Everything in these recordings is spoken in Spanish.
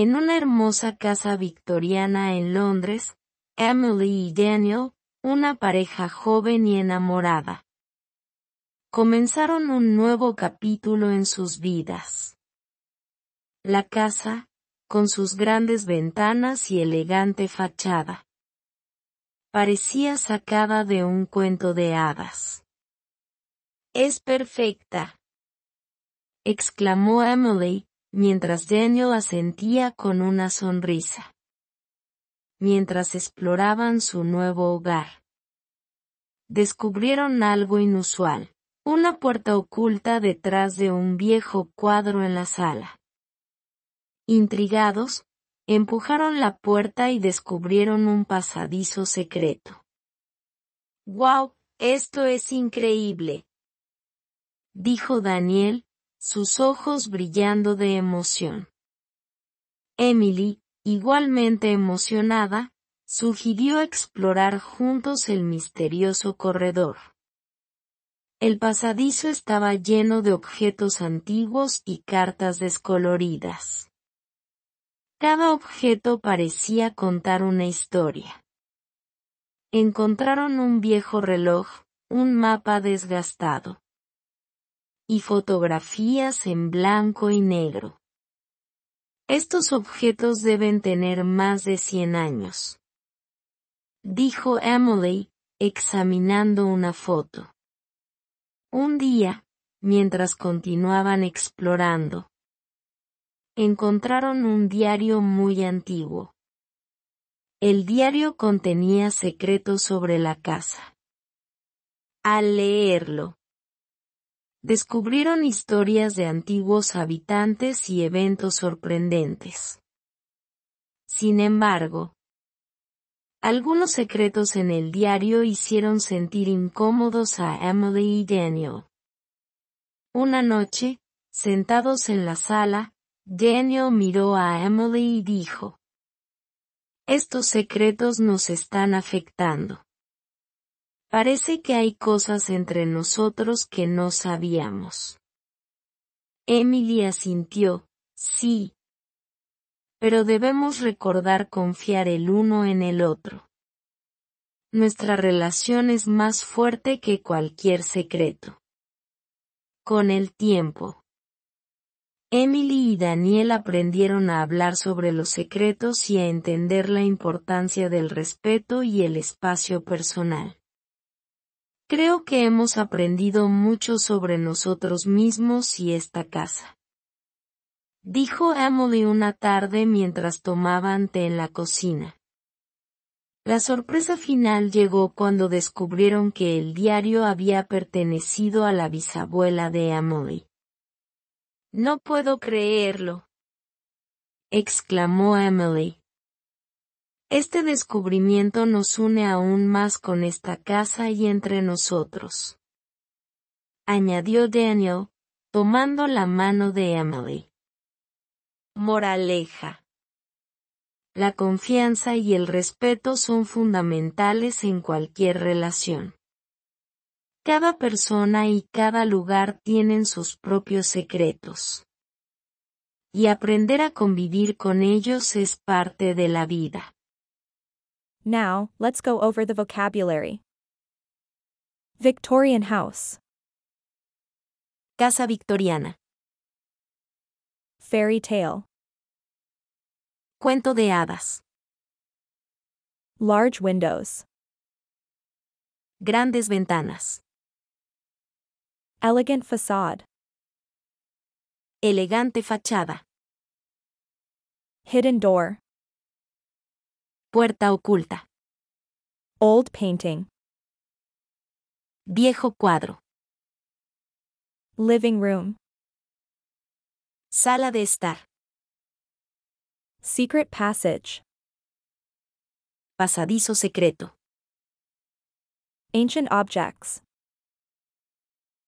En una hermosa casa victoriana en Londres, Emily y Daniel, una pareja joven y enamorada, comenzaron un nuevo capítulo en sus vidas. La casa, con sus grandes ventanas y elegante fachada, parecía sacada de un cuento de hadas. Es perfecta, exclamó Emily, mientras Daniel asentía con una sonrisa. Mientras exploraban su nuevo hogar. Descubrieron algo inusual. Una puerta oculta detrás de un viejo cuadro en la sala. Intrigados, empujaron la puerta y descubrieron un pasadizo secreto. ¡Wow! Esto es increíble. Dijo Daniel, sus ojos brillando de emoción. Emily, igualmente emocionada, sugirió explorar juntos el misterioso corredor. El pasadizo estaba lleno de objetos antiguos y cartas descoloridas. Cada objeto parecía contar una historia. Encontraron un viejo reloj, un mapa desgastado y fotografías en blanco y negro. Estos objetos deben tener más de 100 años. Dijo Emily, examinando una foto. Un día, mientras continuaban explorando, encontraron un diario muy antiguo. El diario contenía secretos sobre la casa. Al leerlo, Descubrieron historias de antiguos habitantes y eventos sorprendentes. Sin embargo, algunos secretos en el diario hicieron sentir incómodos a Emily y Daniel. Una noche, sentados en la sala, Daniel miró a Emily y dijo, Estos secretos nos están afectando. Parece que hay cosas entre nosotros que no sabíamos. Emily asintió, sí. Pero debemos recordar confiar el uno en el otro. Nuestra relación es más fuerte que cualquier secreto. Con el tiempo. Emily y Daniel aprendieron a hablar sobre los secretos y a entender la importancia del respeto y el espacio personal. Creo que hemos aprendido mucho sobre nosotros mismos y esta casa. Dijo Emily una tarde mientras tomaban té en la cocina. La sorpresa final llegó cuando descubrieron que el diario había pertenecido a la bisabuela de Emily. No puedo creerlo. exclamó Emily. Este descubrimiento nos une aún más con esta casa y entre nosotros. Añadió Daniel, tomando la mano de Emily. Moraleja. La confianza y el respeto son fundamentales en cualquier relación. Cada persona y cada lugar tienen sus propios secretos. Y aprender a convivir con ellos es parte de la vida. Now, let's go over the vocabulary. Victorian house. Casa victoriana. Fairy tale. Cuento de hadas. Large windows. Grandes ventanas. Elegant facade. Elegante fachada. Hidden door. Puerta oculta. Old painting. Viejo cuadro. Living room. Sala de estar. Secret passage. Pasadizo secreto. Ancient objects.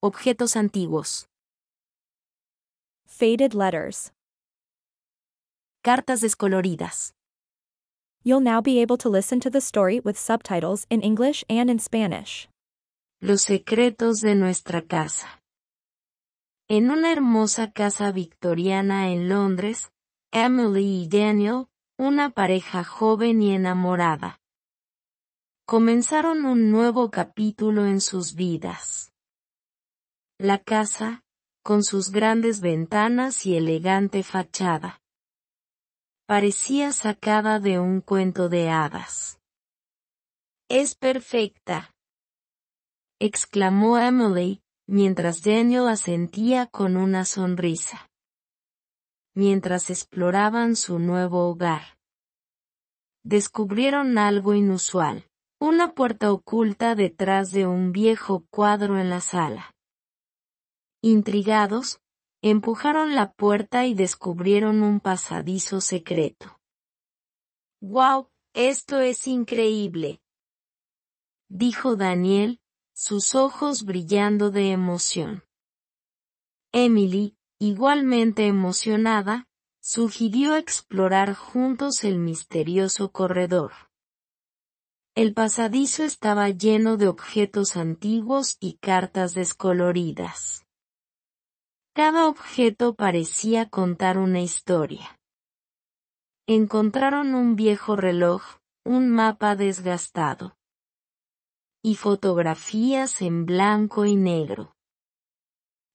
Objetos antiguos. Faded letters. Cartas descoloridas you'll now be able to listen to the story with subtitles in English and in Spanish. Los secretos de nuestra casa. En una hermosa casa victoriana en Londres, Emily y Daniel, una pareja joven y enamorada, comenzaron un nuevo capítulo en sus vidas. La casa, con sus grandes ventanas y elegante fachada, Parecía sacada de un cuento de hadas. Es perfecta. exclamó Emily, mientras Daniel asentía con una sonrisa. Mientras exploraban su nuevo hogar. Descubrieron algo inusual. Una puerta oculta detrás de un viejo cuadro en la sala. Intrigados, Empujaron la puerta y descubrieron un pasadizo secreto. ¡Guau! Esto es increíble. Dijo Daniel, sus ojos brillando de emoción. Emily, igualmente emocionada, sugirió explorar juntos el misterioso corredor. El pasadizo estaba lleno de objetos antiguos y cartas descoloridas. Cada objeto parecía contar una historia. Encontraron un viejo reloj, un mapa desgastado y fotografías en blanco y negro.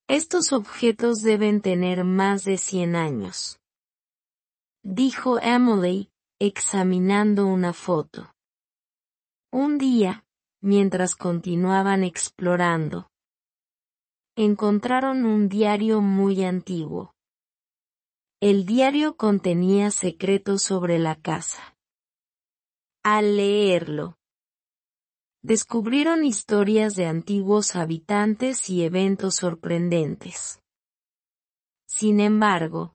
Estos objetos deben tener más de 100 años. Dijo Emily, examinando una foto. Un día, mientras continuaban explorando, encontraron un diario muy antiguo. El diario contenía secretos sobre la casa. Al leerlo, descubrieron historias de antiguos habitantes y eventos sorprendentes. Sin embargo,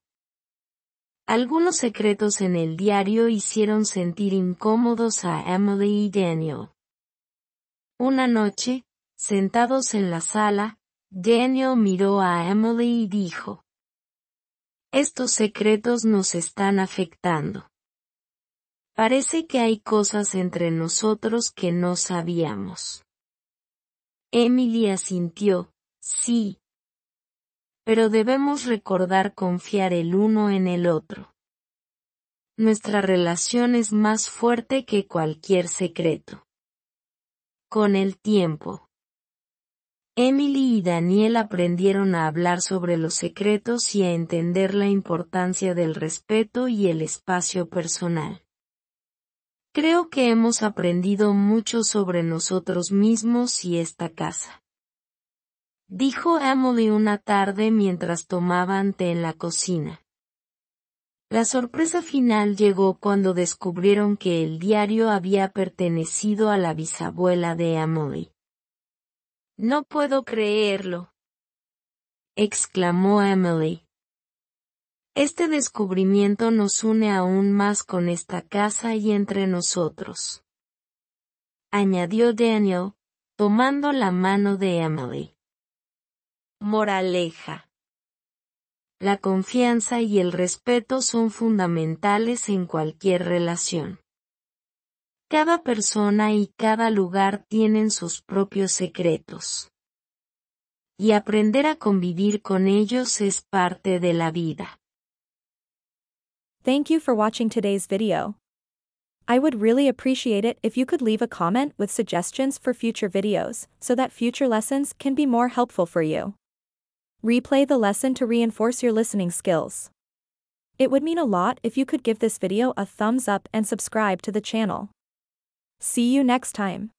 algunos secretos en el diario hicieron sentir incómodos a Emily y Daniel. Una noche, sentados en la sala, Daniel miró a Emily y dijo. Estos secretos nos están afectando. Parece que hay cosas entre nosotros que no sabíamos. Emily asintió, sí. Pero debemos recordar confiar el uno en el otro. Nuestra relación es más fuerte que cualquier secreto. Con el tiempo, Emily y Daniel aprendieron a hablar sobre los secretos y a entender la importancia del respeto y el espacio personal. Creo que hemos aprendido mucho sobre nosotros mismos y esta casa. Dijo Emily una tarde mientras tomaban té en la cocina. La sorpresa final llegó cuando descubrieron que el diario había pertenecido a la bisabuela de Emily. No puedo creerlo. exclamó Emily. Este descubrimiento nos une aún más con esta casa y entre nosotros. Añadió Daniel, tomando la mano de Emily. Moraleja. La confianza y el respeto son fundamentales en cualquier relación. Cada persona y cada lugar tienen sus propios secretos. Y aprender a convivir con ellos es parte de la vida. Thank you for watching today's video. I would really appreciate it if you could leave a comment with suggestions for future videos, so that future lessons can be more helpful for you. Replay the lesson to reinforce your listening skills. It would mean a lot if you could give this video a thumbs up and subscribe to the channel. See you next time.